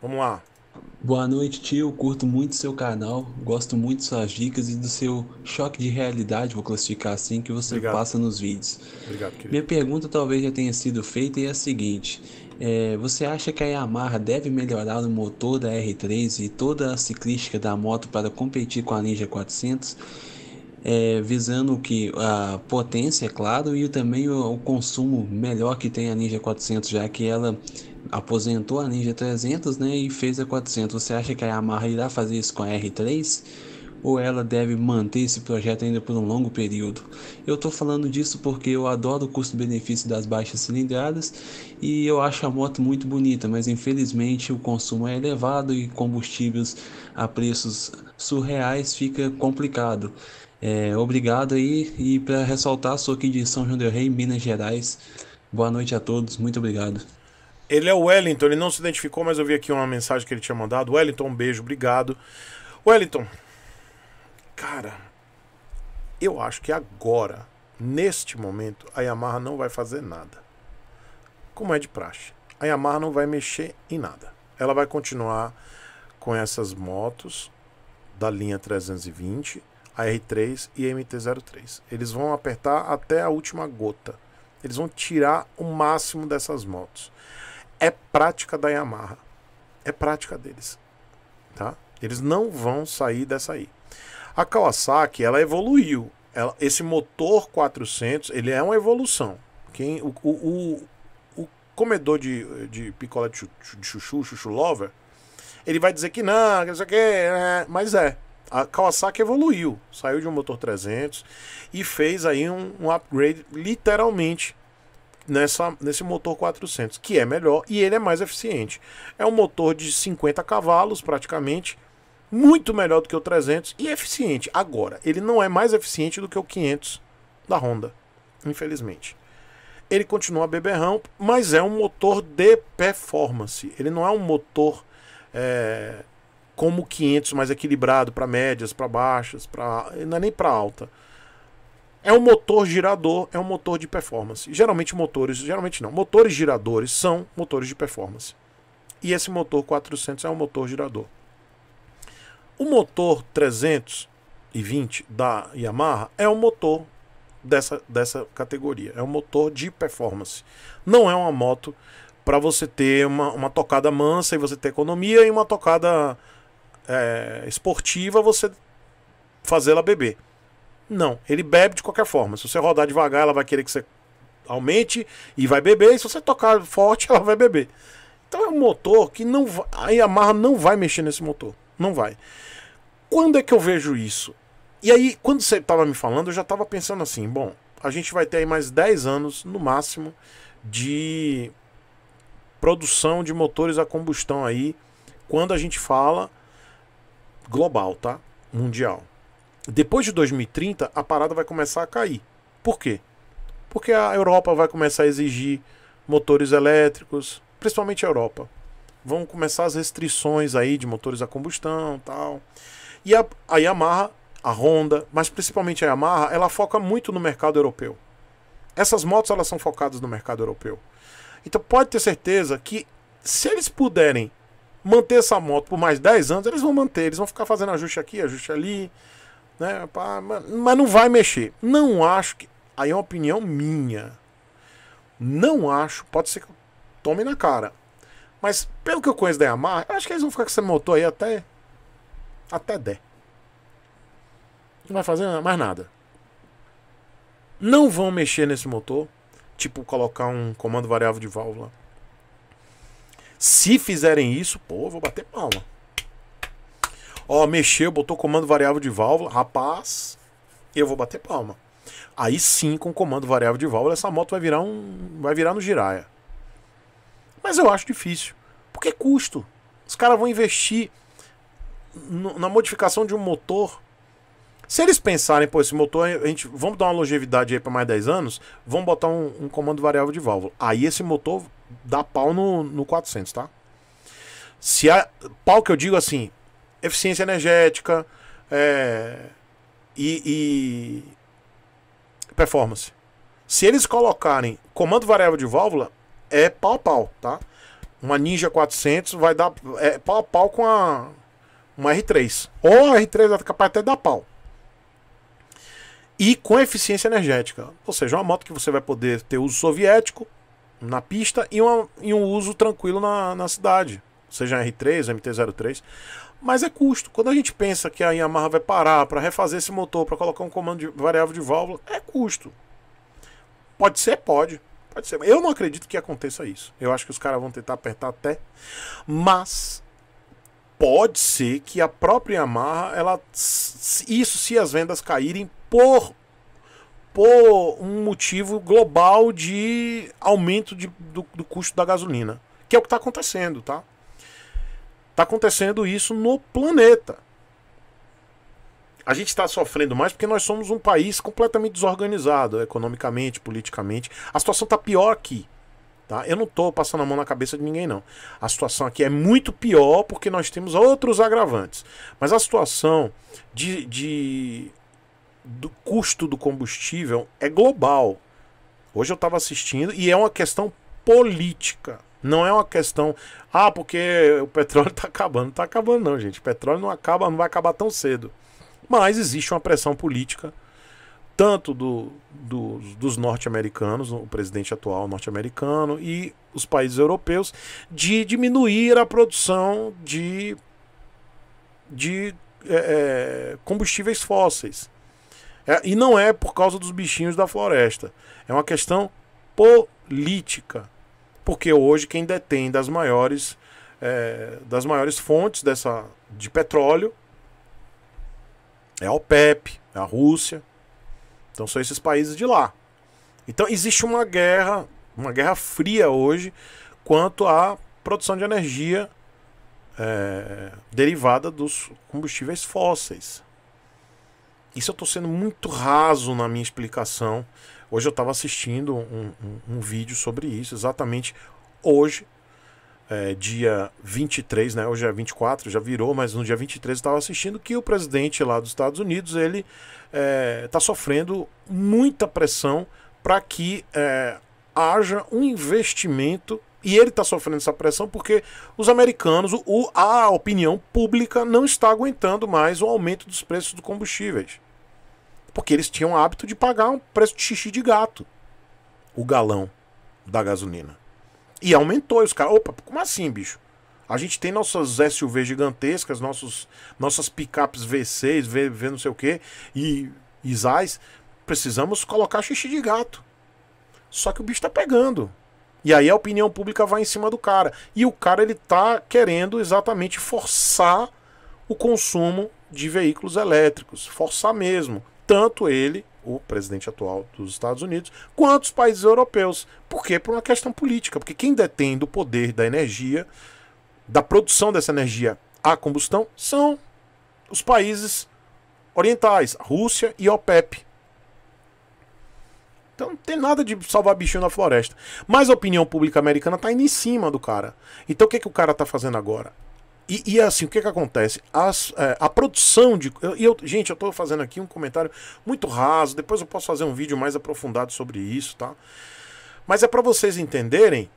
Vamos lá. Boa noite, tio. Curto muito seu canal, gosto muito de suas dicas e do seu choque de realidade, vou classificar assim, que você Obrigado. passa nos vídeos. Obrigado, querido. Minha pergunta talvez já tenha sido feita e é a seguinte: é, você acha que a Yamaha deve melhorar o motor da R3 e toda a ciclística da moto para competir com a Ninja 400? É, visando que a potência, é claro, e também o, o consumo melhor que tem a Ninja 400, já que ela aposentou a Ninja 300 né, e fez a 400. Você acha que a Yamaha irá fazer isso com a R3? Ou ela deve manter esse projeto ainda por um longo período? Eu estou falando disso porque eu adoro o custo-benefício das baixas cilindradas e eu acho a moto muito bonita, mas infelizmente o consumo é elevado e combustíveis a preços surreais fica complicado. É, obrigado aí e para ressaltar, sou aqui de São João del Rei, Minas Gerais. Boa noite a todos, muito obrigado. Ele é o Wellington, ele não se identificou, mas eu vi aqui uma mensagem que ele tinha mandado. Wellington, um beijo, obrigado. Wellington, cara, eu acho que agora, neste momento, a Yamaha não vai fazer nada. Como é de praxe. A Yamaha não vai mexer em nada. Ela vai continuar com essas motos da linha 320, a R3 e a MT-03. Eles vão apertar até a última gota. Eles vão tirar o máximo dessas motos é prática da Yamaha. É prática deles. Tá? Eles não vão sair dessa aí. A Kawasaki, ela evoluiu. Ela, esse motor 400, ele é uma evolução. Quem, o, o, o, o comedor de, de picolé de chuchu, chuchu lover, ele vai dizer que não, que não sei o que, né? mas é. A Kawasaki evoluiu, saiu de um motor 300 e fez aí um, um upgrade literalmente nessa, nesse motor 400, que é melhor e ele é mais eficiente. É um motor de 50 cavalos praticamente, muito melhor do que o 300 e eficiente. Agora, ele não é mais eficiente do que o 500 da Honda, infelizmente. Ele continua beberrão, mas é um motor de performance. Ele não é um motor é, como 500 mais equilibrado para médias, para baixas, para não é nem para alta. É um motor girador, é um motor de performance. Geralmente motores, geralmente não, motores giradores são motores de performance. E esse motor 400 é um motor girador. O motor 320 da Yamaha é um motor dessa, dessa categoria, é um motor de performance. Não é uma moto para você ter uma, uma tocada mansa e você ter economia e uma tocada é, esportiva você fazê-la beber. Não, ele bebe de qualquer forma. Se você rodar devagar, ela vai querer que você aumente e vai beber. E se você tocar forte, ela vai beber. Então é um motor que não vai, a Yamaha não vai mexer nesse motor, não vai. Quando é que eu vejo isso? E aí, quando você estava me falando, eu já estava pensando assim, bom, a gente vai ter aí mais 10 anos no máximo de produção de motores a combustão aí, quando a gente fala global, tá? Mundial. Depois de 2030, a parada vai começar a cair. Por quê? Porque a Europa vai começar a exigir motores elétricos, principalmente a Europa. Vão começar as restrições aí de motores a combustão, tal. E a, a Yamaha, a Honda, mas principalmente a Yamaha, ela foca muito no mercado europeu. Essas motos elas são focadas no mercado europeu. Então pode ter certeza que se eles puderem manter essa moto por mais 10 anos, eles vão manter, eles vão ficar fazendo ajuste aqui, ajuste ali, né? Pá, mas não vai mexer. Não acho que. Aí é uma opinião minha. Não acho. Pode ser que eu tome na cara. Mas pelo que eu conheço da Yamaha, acho que eles vão ficar com esse motor aí até. Até der. Não vai fazer mais nada. Não vão mexer nesse motor. Tipo, colocar um comando variável de válvula. Se fizerem isso, pô, vou bater palma. Ó, mexeu, botou comando variável de válvula, rapaz, eu vou bater palma. Aí sim, com comando variável de válvula, essa moto vai virar um, vai virar no giraia. Mas eu acho difícil, porque é custo. Os caras vão investir no, na modificação de um motor se eles pensarem, pô, esse motor, a gente, vamos dar uma longevidade aí para mais 10 anos, vamos botar um, um, comando variável de válvula. Aí esse motor dá pau no, no 400, tá? Se a, pau que eu digo assim, eficiência energética é, e, e performance. Se eles colocarem comando variável de válvula, é pau a pau, tá? Uma Ninja 400 vai dar é, pau a pau com a, uma R3. Ou a R3 é capaz até dar pau. E com eficiência energética. Ou seja, uma moto que você vai poder ter uso soviético na pista e, uma, e um uso tranquilo na, na cidade seja R3, MT-03, mas é custo. Quando a gente pensa que a Yamaha vai parar para refazer esse motor, para colocar um comando de variável de válvula, é custo. Pode ser, pode. Pode ser. Eu não acredito que aconteça isso. Eu acho que os caras vão tentar apertar até, mas pode ser que a própria Yamaha, ela isso se as vendas caírem por por um motivo global de aumento de, do, do custo da gasolina, que é o que está acontecendo, tá? Está acontecendo isso no planeta. A gente está sofrendo mais porque nós somos um país completamente desorganizado, economicamente, politicamente. A situação está pior aqui. Tá? Eu não estou passando a mão na cabeça de ninguém, não. A situação aqui é muito pior porque nós temos outros agravantes. Mas a situação de, de do custo do combustível é global. Hoje eu estava assistindo e é uma questão política. Não é uma questão, ah, porque o petróleo está acabando. Não está acabando, não, gente. O petróleo não acaba, não vai acabar tão cedo. Mas existe uma pressão política, tanto do, do dos norte-americanos, o presidente atual norte-americano, e os países europeus, de diminuir a produção de, de é, é combustíveis fósseis. É, e não é por causa dos bichinhos da floresta. É uma questão política porque hoje quem detém das maiores, é, das maiores fontes dessa, de petróleo é a OPEP, é a Rússia. Então são esses países de lá. Então existe uma guerra, uma guerra fria hoje quanto à produção de energia é, derivada dos combustíveis fósseis. Isso eu estou sendo muito raso na minha explicação, Hoje eu estava assistindo um, um, um, vídeo sobre isso, exatamente hoje, é, dia 23, né? Hoje é 24, já virou, mas no dia 23 eu estava assistindo que o presidente lá dos Estados Unidos, ele está é, tá sofrendo muita pressão para que é, haja um investimento e ele está sofrendo essa pressão porque os americanos, o, a opinião pública não está aguentando mais o aumento dos preços dos combustíveis. Porque eles tinham o hábito de pagar um preço de xixi de gato. O galão da gasolina. E aumentou. E os caras, opa, como assim, bicho? A gente tem nossas SUVs gigantescas, nossos, nossas picapes V6, V, v não sei o que, e Isais. Precisamos colocar xixi de gato. Só que o bicho tá pegando. E aí a opinião pública vai em cima do cara. E o cara ele tá querendo exatamente forçar o consumo de veículos elétricos. Forçar mesmo tanto ele, o presidente atual dos Estados Unidos, quanto os países europeus. Por quê? Por uma questão política. Porque quem detém do poder da energia, da produção dessa energia à combustão, são os países orientais, Rússia e OPEP. Então não tem nada de salvar bichinho na floresta. Mas a opinião pública americana está indo em cima do cara. Então o que, que o cara está fazendo agora? E, e, assim, o que que acontece? As, é, a produção de. Eu, eu, gente, eu estou fazendo aqui um comentário muito raso, depois eu posso fazer um vídeo mais aprofundado sobre isso, tá? Mas é para vocês entenderem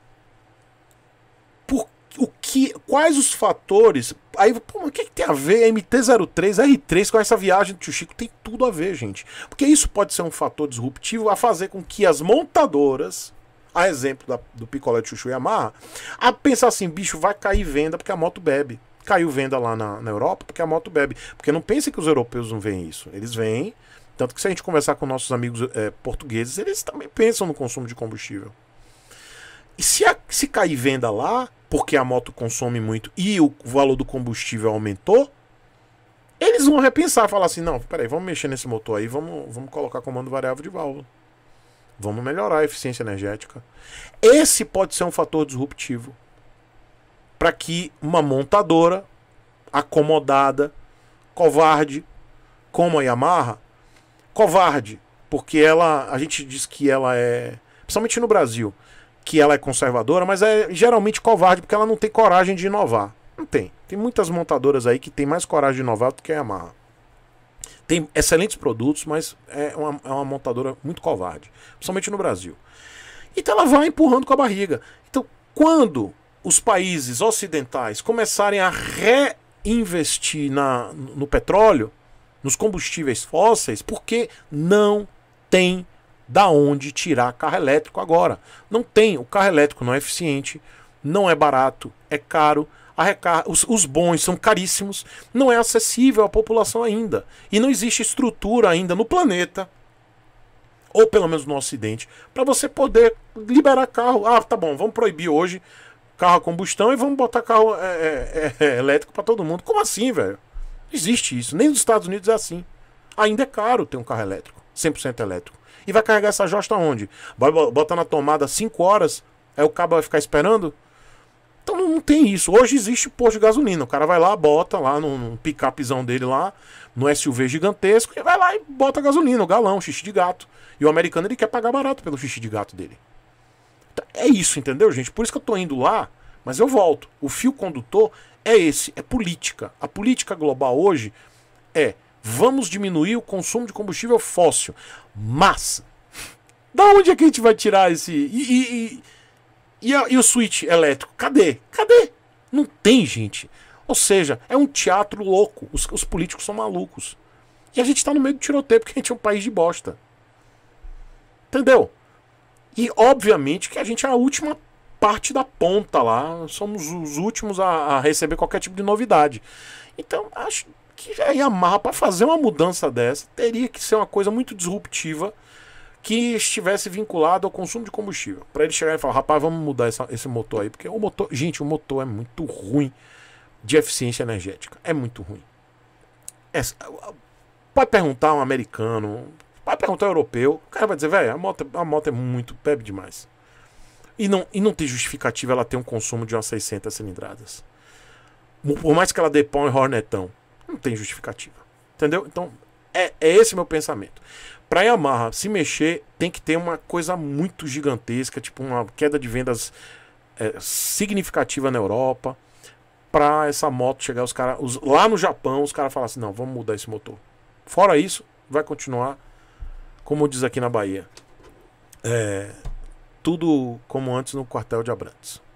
por, o que, quais os fatores. Aí, pô, o que, que, tem a ver MT-03, R3 com essa viagem do Tio Chico? Tem tudo a ver, gente. Porque isso pode ser um fator disruptivo a fazer com que as montadoras a exemplo da, do picolé de Chuchu e Yamaha, a pensar assim, bicho, vai cair venda porque a moto bebe. Caiu venda lá na, na Europa porque a moto bebe. Porque não pense que os europeus não veem isso. Eles veem. Tanto que se a gente conversar com nossos amigos é, portugueses, eles também pensam no consumo de combustível. E se, a, se cair venda lá, porque a moto consome muito e o valor do combustível aumentou, eles vão repensar, falar assim, não, peraí, vamos mexer nesse motor aí, vamos, vamos colocar comando variável de válvula. Vamos melhorar a eficiência energética. Esse pode ser um fator disruptivo para que uma montadora acomodada, covarde, como a Yamaha, covarde, porque ela, a gente diz que ela é, principalmente no Brasil, que ela é conservadora, mas é geralmente covarde porque ela não tem coragem de inovar. Não tem. Tem muitas montadoras aí que tem mais coragem de inovar do que a Yamaha. Tem excelentes produtos, mas é uma, é uma montadora muito covarde, principalmente no Brasil. Então tá ela vai empurrando com a barriga. Então, quando os países ocidentais começarem a reinvestir na, no petróleo, nos combustíveis fósseis, porque não tem da onde tirar carro elétrico agora. Não tem, o carro elétrico não é eficiente, não é barato, é caro os, os, bons são caríssimos, não é acessível à população ainda. E não existe estrutura ainda no planeta, ou pelo menos no Ocidente, para você poder liberar carro. Ah, tá bom, vamos proibir hoje carro a combustão e vamos botar carro é, é, é, é elétrico para todo mundo. Como assim, velho? Não existe isso. Nem nos Estados Unidos é assim. Ainda é caro ter um carro elétrico, 100% elétrico. E vai carregar essa josta onde? Vai botar na tomada 5 horas, aí o cabo vai ficar esperando? Então não tem isso. Hoje existe posto de gasolina. O cara vai lá, bota lá no, no picapezão dele lá, no SUV gigantesco, e vai lá e bota gasolina, o galão, o xixi de gato. E o americano ele quer pagar barato pelo xixi de gato dele. Então, é isso, entendeu, gente? Por isso que eu tô indo lá, mas eu volto. O fio condutor é esse, é política. A política global hoje é vamos diminuir o consumo de combustível fóssil. Mas da onde é que a gente vai tirar esse. E, e, e e, a, e o switch elétrico? Cadê? Cadê? Não tem, gente. Ou seja, é um teatro louco. Os, os políticos são malucos. E a gente está no meio do tiroteio porque a gente é um país de bosta. Entendeu? E obviamente que a gente é a última parte da ponta lá. Somos os últimos a, a receber qualquer tipo de novidade. Então, acho que a Yamaha, para fazer uma mudança dessa, teria que ser uma coisa muito disruptiva que estivesse vinculado ao consumo de combustível. Para ele chegar e falar, rapaz, vamos mudar essa, esse motor aí, porque o motor, gente, o motor é muito ruim de eficiência energética, é muito ruim. Essa, pode perguntar um americano, pode perguntar um europeu, o cara vai dizer, velho, a moto, a moto é muito, bebe demais. E não, e não tem justificativa ela ter um consumo de umas 600 cilindradas. Por mais que ela dê pau em hornetão, não tem justificativa. Entendeu? Então, é, é esse meu pensamento. Pra Yamaha se mexer, tem que ter uma coisa muito gigantesca, tipo uma queda de vendas é, significativa na Europa, pra essa moto chegar os caras. Lá no Japão, os caras falam assim: não, vamos mudar esse motor. Fora isso, vai continuar, como diz aqui na Bahia, é, tudo como antes no quartel de Abrantes.